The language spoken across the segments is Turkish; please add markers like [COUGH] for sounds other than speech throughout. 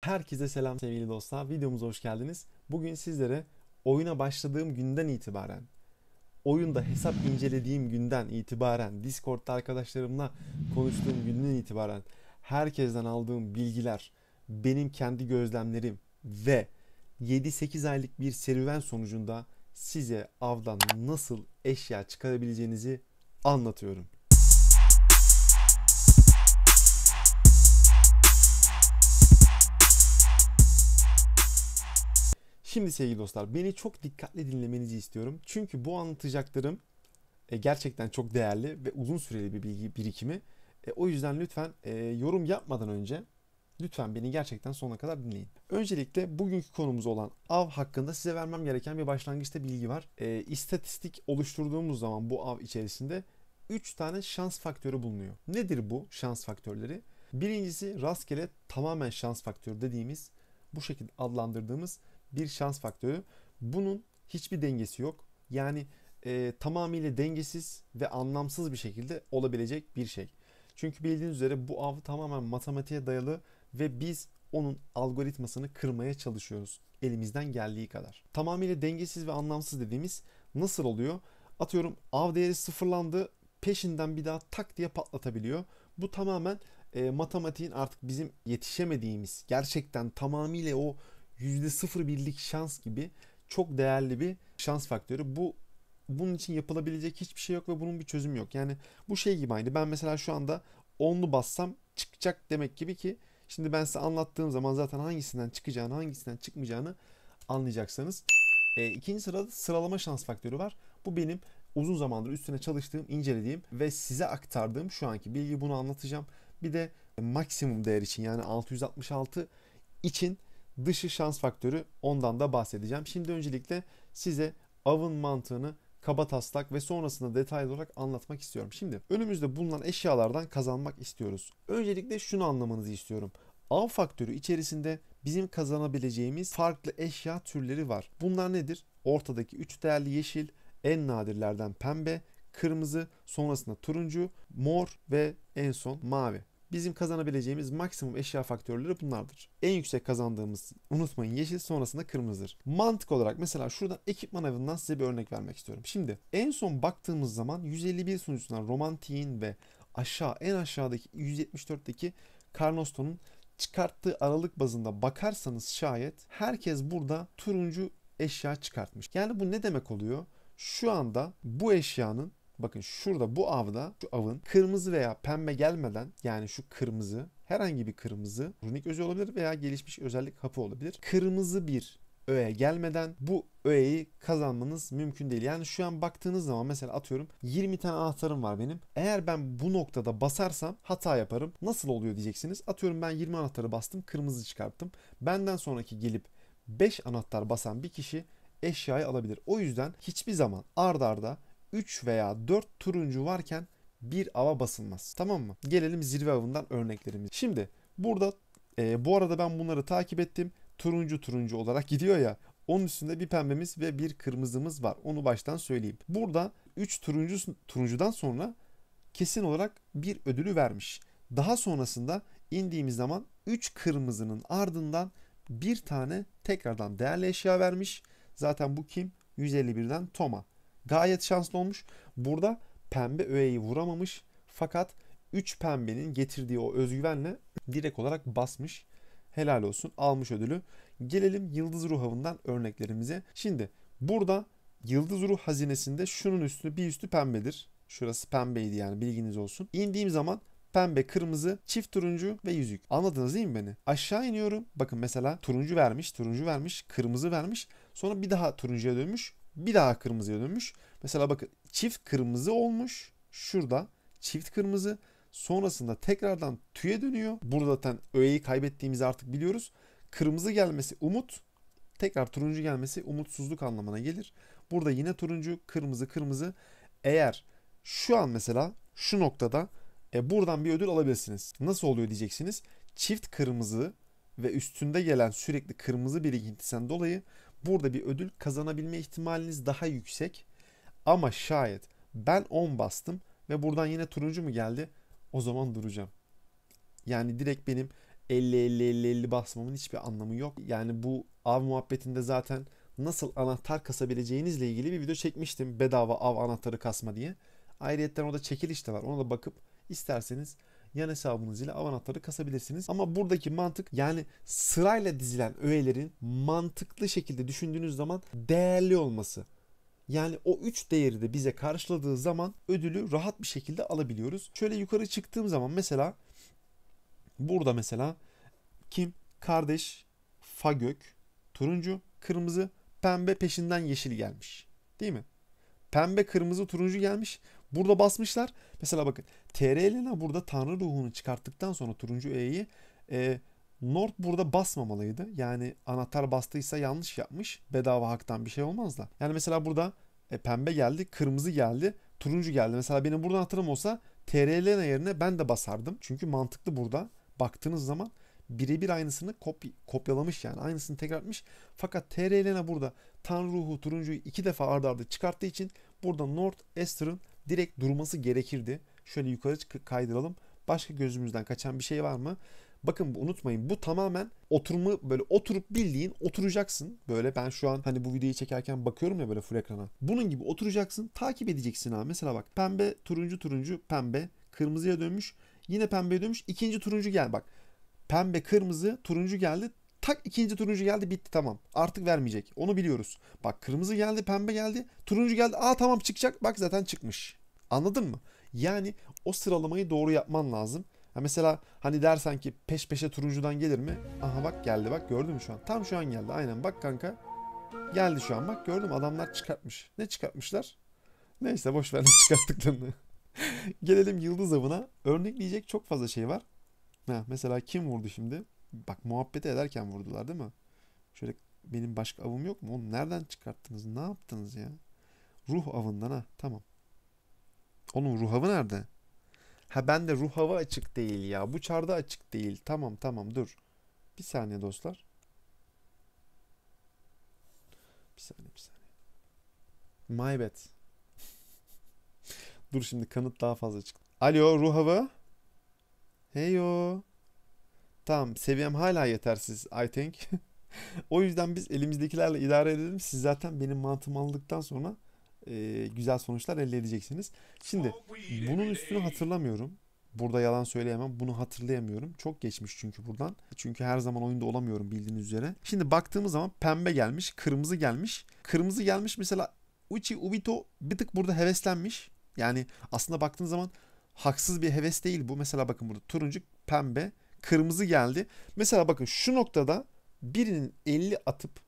Herkese selam sevgili dostlar. Videomuza hoş geldiniz. Bugün sizlere oyuna başladığım günden itibaren, oyunda hesap incelediğim günden itibaren, Discord'da arkadaşlarımla konuştuğum günden itibaren herkesten aldığım bilgiler, benim kendi gözlemlerim ve 7-8 aylık bir serüven sonucunda size avdan nasıl eşya çıkarabileceğinizi anlatıyorum. Şimdi sevgili dostlar beni çok dikkatli dinlemenizi istiyorum. Çünkü bu anlatacaklarım e, gerçekten çok değerli ve uzun süreli bir bilgi birikimi. E, o yüzden lütfen e, yorum yapmadan önce lütfen beni gerçekten sonuna kadar dinleyin. Öncelikle bugünkü konumuz olan av hakkında size vermem gereken bir başlangıçta bilgi var. İstatistik oluşturduğumuz zaman bu av içerisinde 3 tane şans faktörü bulunuyor. Nedir bu şans faktörleri? Birincisi rastgele tamamen şans faktörü dediğimiz bu şekilde adlandırdığımız bir şans faktörü. Bunun hiçbir dengesi yok. Yani e, tamamıyla dengesiz ve anlamsız bir şekilde olabilecek bir şey. Çünkü bildiğiniz üzere bu av tamamen matematiğe dayalı ve biz onun algoritmasını kırmaya çalışıyoruz elimizden geldiği kadar. Tamamıyla dengesiz ve anlamsız dediğimiz nasıl oluyor? Atıyorum av değeri sıfırlandı peşinden bir daha tak diye patlatabiliyor. Bu tamamen e, matematiğin artık bizim yetişemediğimiz gerçekten tamamıyla o %01'lik şans gibi çok değerli bir şans faktörü. Bu bunun için yapılabilecek hiçbir şey yok ve bunun bir çözümü yok. Yani bu şey gibi aynı. Ben mesela şu anda onlu bassam çıkacak demek gibi ki şimdi ben size anlattığım zaman zaten hangisinden çıkacağını hangisinden çıkmayacağını anlayacaksınız. E, ikinci sırada sıralama şans faktörü var. Bu benim uzun zamandır üstüne çalıştığım, incelediğim ve size aktardığım şu anki bilgi bunu anlatacağım. Bir de maksimum değer için yani 666 için dışı şans faktörü ondan da bahsedeceğim. Şimdi öncelikle size avın mantığını kaba taslak ve sonrasında detaylı olarak anlatmak istiyorum. Şimdi önümüzde bulunan eşyalardan kazanmak istiyoruz. Öncelikle şunu anlamanızı istiyorum. Av faktörü içerisinde bizim kazanabileceğimiz farklı eşya türleri var. Bunlar nedir? Ortadaki 3 değerli yeşil, en nadirlerden pembe, kırmızı, sonrasında turuncu, mor ve en son mavi. Bizim kazanabileceğimiz maksimum eşya faktörleri bunlardır. En yüksek kazandığımız unutmayın yeşil sonrasında kırmızıdır. Mantık olarak mesela şuradan ekipman avından size bir örnek vermek istiyorum. Şimdi en son baktığımız zaman 151 sunucusundan romantiğin ve aşağı en aşağıdaki 174'teki Carnosto'nun çıkarttığı aralık bazında bakarsanız şayet herkes burada turuncu eşya çıkartmış. Yani bu ne demek oluyor? Şu anda bu eşyanın Bakın şurada bu avda şu avın kırmızı veya pembe gelmeden yani şu kırmızı herhangi bir kırmızı runik öze olabilir veya gelişmiş özellik hapı olabilir. Kırmızı bir öğe gelmeden bu öğeyi kazanmanız mümkün değil. Yani şu an baktığınız zaman mesela atıyorum 20 tane anahtarım var benim. Eğer ben bu noktada basarsam hata yaparım. Nasıl oluyor diyeceksiniz. Atıyorum ben 20 anahtarı bastım kırmızı çıkarttım. Benden sonraki gelip 5 anahtar basan bir kişi eşyayı alabilir. O yüzden hiçbir zaman ardarda arda 3 veya 4 turuncu varken bir ava basılmaz. Tamam mı? Gelelim zirve avından örneklerimiz. Şimdi burada e, bu arada ben bunları takip ettim. Turuncu turuncu olarak gidiyor ya. Onun üstünde bir pembemiz ve bir kırmızımız var. Onu baştan söyleyeyim. Burada 3 turuncu turuncudan sonra kesin olarak bir ödülü vermiş. Daha sonrasında indiğimiz zaman 3 kırmızının ardından bir tane tekrardan değerli eşya vermiş. Zaten bu kim? 151'den Toma. Gayet şanslı olmuş. Burada pembe öğeyi vuramamış fakat 3 pembenin getirdiği o özgüvenle direkt olarak basmış. Helal olsun almış ödülü. Gelelim Yıldız Ruh Avı'ndan örneklerimize. Şimdi burada Yıldız Ruh hazinesinde şunun üstü bir üstü pembedir. Şurası pembeydi yani bilginiz olsun. İndiğim zaman pembe, kırmızı, çift turuncu ve yüzük. Anladınız değil mi beni? Aşağı iniyorum. Bakın mesela turuncu vermiş, turuncu vermiş, kırmızı vermiş. Sonra bir daha turuncuya dönmüş bir daha kırmızıya dönmüş. Mesela bakın çift kırmızı olmuş. Şurada çift kırmızı. Sonrasında tekrardan tüye dönüyor. Burada zaten öğeyi kaybettiğimizi artık biliyoruz. Kırmızı gelmesi umut. Tekrar turuncu gelmesi umutsuzluk anlamına gelir. Burada yine turuncu, kırmızı, kırmızı. Eğer şu an mesela şu noktada e, buradan bir ödül alabilirsiniz. Nasıl oluyor diyeceksiniz. Çift kırmızı ve üstünde gelen sürekli kırmızı birikintisenden dolayı Burada bir ödül kazanabilme ihtimaliniz daha yüksek. Ama şayet ben 10 bastım ve buradan yine turuncu mu geldi? O zaman duracağım. Yani direkt benim 50-50-50-50 basmamın hiçbir anlamı yok. Yani bu av muhabbetinde zaten nasıl anahtar kasabileceğinizle ilgili bir video çekmiştim. Bedava av anahtarı kasma diye. Ayrıyetten orada çekiliş de var. Ona da bakıp isterseniz yan hesabınız ile avanatları kasabilirsiniz. Ama buradaki mantık yani sırayla dizilen öğelerin mantıklı şekilde düşündüğünüz zaman değerli olması. Yani o 3 değeri de bize karşıladığı zaman ödülü rahat bir şekilde alabiliyoruz. Şöyle yukarı çıktığım zaman mesela burada mesela kim? Kardeş, fagök, turuncu, kırmızı, pembe peşinden yeşil gelmiş. Değil mi? Pembe, kırmızı, turuncu gelmiş. Burada basmışlar. Mesela bakın TR Elena burada Tanrı ruhunu çıkarttıktan sonra turuncu E'yi e, Nord burada basmamalıydı. Yani anahtar bastıysa yanlış yapmış. Bedava haktan bir şey olmaz da. Yani mesela burada e, pembe geldi, kırmızı geldi, turuncu geldi. Mesela benim buradan hatırım olsa TR Elena yerine ben de basardım. Çünkü mantıklı burada. Baktığınız zaman birebir aynısını kopy kopyalamış yani aynısını tekrartmış. Fakat TR Elena burada Tanrı ruhu turuncuyu iki defa ardarda çıkarttığı için burada Nord Eastern direkt durması gerekirdi. Şöyle yukarı kaydıralım. Başka gözümüzden kaçan bir şey var mı? Bakın unutmayın bu tamamen oturma böyle oturup bildiğin oturacaksın. Böyle ben şu an hani bu videoyu çekerken bakıyorum ya böyle full ekrana. Bunun gibi oturacaksın takip edeceksin ha. Mesela bak pembe turuncu turuncu pembe kırmızıya dönmüş. Yine pembeye dönmüş ikinci turuncu geldi. bak. Pembe kırmızı turuncu geldi tak ikinci turuncu geldi bitti tamam. Artık vermeyecek. Onu biliyoruz. Bak kırmızı geldi, pembe geldi, turuncu geldi. Aa tamam çıkacak. Bak zaten çıkmış. Anladın mı? Yani o sıralamayı doğru yapman lazım. Ha mesela hani dersen ki peş peşe turuncudan gelir mi? Aha bak geldi bak gördün mü şu an? Tam şu an geldi aynen bak kanka. Geldi şu an bak gördüm adamlar çıkartmış. Ne çıkartmışlar? Neyse boş ver [LAUGHS] çıkarttıklarını. Gelelim yıldız avına. Örnekleyecek çok fazla şey var. Ha, mesela kim vurdu şimdi? Bak muhabbete ederken vurdular değil mi? Şöyle benim başka avım yok mu? Oğlum nereden çıkarttınız? Ne yaptınız ya? Ruh avından ha. Tamam. Onun ruh hava nerede? Ha ben de ruh hava açık değil ya. Bu çarda açık değil. Tamam tamam dur. Bir saniye dostlar. Bir saniye bir saniye. My bad. [LAUGHS] dur şimdi kanıt daha fazla çıktı. Alo ruh hava. Heyo. Tamam seviyem hala yetersiz I think. [LAUGHS] o yüzden biz elimizdekilerle idare edelim. Siz zaten benim mantığımı aldıktan sonra e, güzel sonuçlar elde edeceksiniz. Şimdi bunun üstünü hatırlamıyorum. Burada yalan söyleyemem. Bunu hatırlayamıyorum. Çok geçmiş çünkü buradan. Çünkü her zaman oyunda olamıyorum bildiğiniz üzere. Şimdi baktığımız zaman pembe gelmiş, kırmızı gelmiş. Kırmızı gelmiş mesela Uchi Ubito bir tık burada heveslenmiş. Yani aslında baktığınız zaman haksız bir heves değil bu. Mesela bakın burada turuncu, pembe, kırmızı geldi. Mesela bakın şu noktada birinin 50 atıp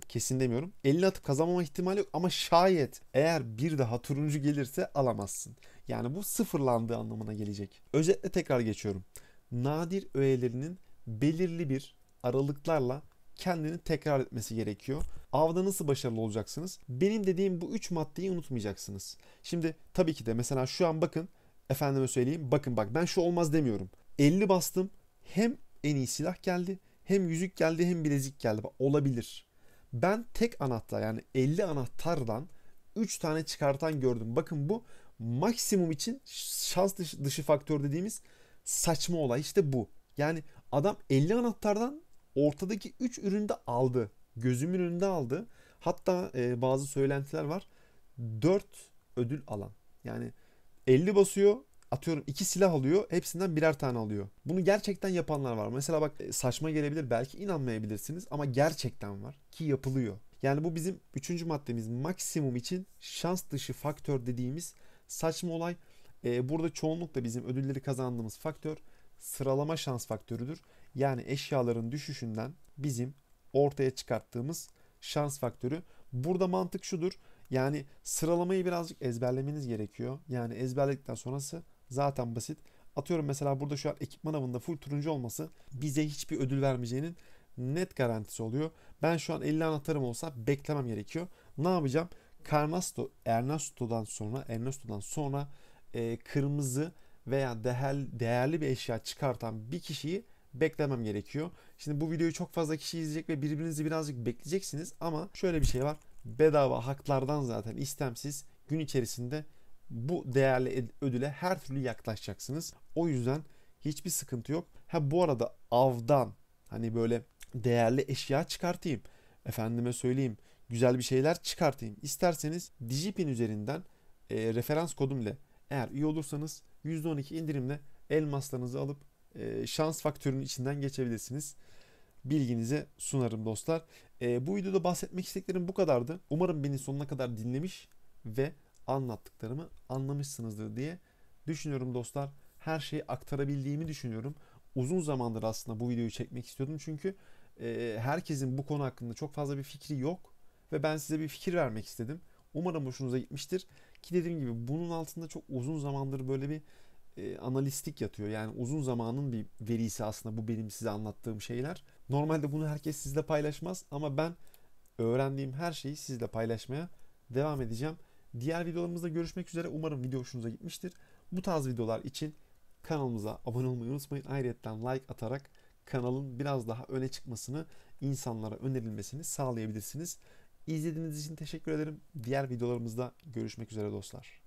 kesin demiyorum. Elini atıp kazanmama ihtimali yok ama şayet eğer bir daha turuncu gelirse alamazsın. Yani bu sıfırlandığı anlamına gelecek. Özetle tekrar geçiyorum. Nadir öğelerinin belirli bir aralıklarla kendini tekrar etmesi gerekiyor. Avda nasıl başarılı olacaksınız? Benim dediğim bu 3 maddeyi unutmayacaksınız. Şimdi tabii ki de mesela şu an bakın efendime söyleyeyim bakın bak ben şu olmaz demiyorum. 50 bastım hem en iyi silah geldi hem yüzük geldi hem bilezik geldi. Bak, olabilir. Ben tek anahtar yani 50 anahtardan 3 tane çıkartan gördüm. Bakın bu maksimum için şans dışı, dışı faktör dediğimiz saçma olay işte bu. Yani adam 50 anahtardan ortadaki 3 üründe aldı. Gözümün önünde aldı. Hatta e, bazı söylentiler var. 4 ödül alan. Yani 50 basıyor atıyorum iki silah alıyor hepsinden birer tane alıyor. Bunu gerçekten yapanlar var. Mesela bak e, saçma gelebilir belki inanmayabilirsiniz ama gerçekten var ki yapılıyor. Yani bu bizim üçüncü maddemiz maksimum için şans dışı faktör dediğimiz saçma olay. Ee, burada çoğunlukla bizim ödülleri kazandığımız faktör sıralama şans faktörüdür. Yani eşyaların düşüşünden bizim ortaya çıkarttığımız şans faktörü. Burada mantık şudur. Yani sıralamayı birazcık ezberlemeniz gerekiyor. Yani ezberledikten sonrası zaten basit. Atıyorum mesela burada şu an ekipman avında full turuncu olması bize hiçbir ödül vermeyeceğinin net garantisi oluyor. Ben şu an 50 anahtarım olsa beklemem gerekiyor. Ne yapacağım? Karnasto, Ernesto'dan sonra Ernesto'dan sonra e, kırmızı veya değerli, değerli bir eşya çıkartan bir kişiyi beklemem gerekiyor. Şimdi bu videoyu çok fazla kişi izleyecek ve birbirinizi birazcık bekleyeceksiniz ama şöyle bir şey var. Bedava haklardan zaten istemsiz gün içerisinde bu değerli ödüle her türlü yaklaşacaksınız. O yüzden hiçbir sıkıntı yok. Ha bu arada avdan hani böyle değerli eşya çıkartayım. Efendime söyleyeyim güzel bir şeyler çıkartayım. İsterseniz Digipin üzerinden e, referans kodum ile eğer iyi olursanız %12 indirimle elmaslarınızı alıp e, şans faktörünün içinden geçebilirsiniz. bilginizi sunarım dostlar. E, bu videoda bahsetmek isteklerim bu kadardı. Umarım beni sonuna kadar dinlemiş ve anlattıklarımı anlamışsınızdır diye düşünüyorum dostlar. Her şeyi aktarabildiğimi düşünüyorum. Uzun zamandır aslında bu videoyu çekmek istiyordum çünkü e, herkesin bu konu hakkında çok fazla bir fikri yok ve ben size bir fikir vermek istedim. Umarım hoşunuza gitmiştir. Ki dediğim gibi bunun altında çok uzun zamandır böyle bir e, analistik yatıyor. Yani uzun zamanın bir verisi aslında bu benim size anlattığım şeyler. Normalde bunu herkes sizle paylaşmaz ama ben öğrendiğim her şeyi sizle paylaşmaya devam edeceğim. Diğer videolarımızda görüşmek üzere. Umarım video hoşunuza gitmiştir. Bu tarz videolar için kanalımıza abone olmayı unutmayın. Ayrıca like atarak kanalın biraz daha öne çıkmasını, insanlara önerilmesini sağlayabilirsiniz. İzlediğiniz için teşekkür ederim. Diğer videolarımızda görüşmek üzere dostlar.